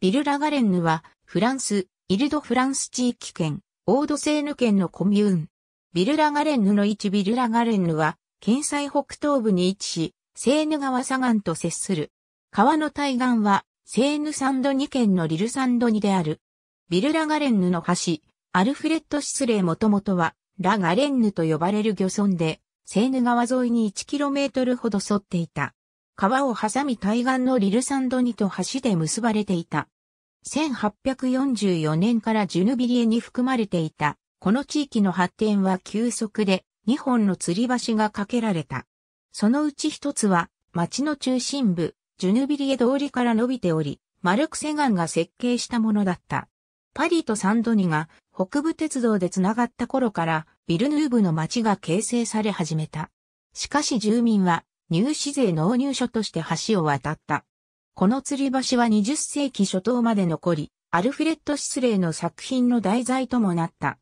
ビル・ラガレンヌは、フランス、イルド・フランス地域圏、オード・セーヌ県のコミューン。ビル・ラガレンヌの位置ビル・ラガレンヌは、県西北東部に位置し、セーヌ川左岸と接する。川の対岸は、セーヌ・サンドニ県のリル・サンドニである。ビル・ラガレンヌの橋、アルフレッド・シスレーもともとは、ラガレンヌと呼ばれる漁村で、セーヌ川沿いに 1km ほど沿っていた。川を挟み対岸のリルサンドニと橋で結ばれていた。1844年からジュヌビリエに含まれていた、この地域の発展は急速で、2本の吊り橋が架けられた。そのうち1つは、町の中心部、ジュヌビリエ通りから伸びており、マルクセガンが設計したものだった。パリとサンドニが北部鉄道でつながった頃からビルヌーブの町が形成され始めた。しかし住民は入試税納入所として橋を渡った。この吊り橋は20世紀初頭まで残り、アルフレッド・シスレの作品の題材ともなった。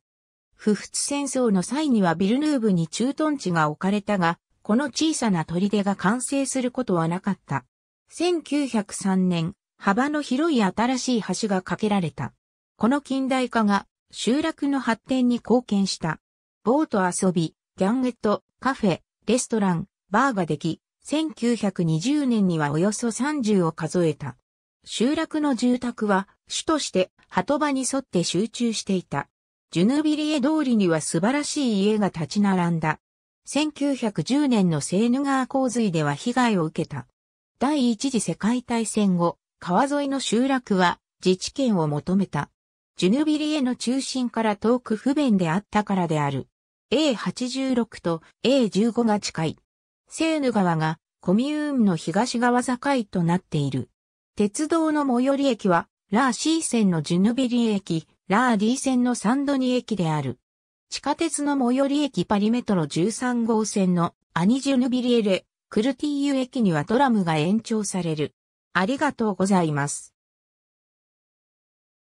不仏戦争の際にはビルヌーブに駐屯地が置かれたが、この小さな砦が完成することはなかった。1903年、幅の広い新しい橋が架けられた。この近代化が集落の発展に貢献した。ボート遊び、ギャンゲット、カフェ、レストラン、バーができ、1920年にはおよそ30を数えた。集落の住宅は、主として、波止場に沿って集中していた。ジュヌビリエ通りには素晴らしい家が立ち並んだ。1910年のセーヌ川洪水では被害を受けた。第一次世界大戦後、川沿いの集落は自治権を求めた。ジュヌビリエの中心から遠く不便であったからである。A86 と A15 が近い。セーヌ川がコミューンの東側境となっている。鉄道の最寄り駅は、ラーシー線のジュヌビリ駅、ラーディ線のサンドニ駅である。地下鉄の最寄り駅パリメトロ13号線のアニジュヌビリエレ、クルティーユ駅にはトラムが延長される。ありがとうございます。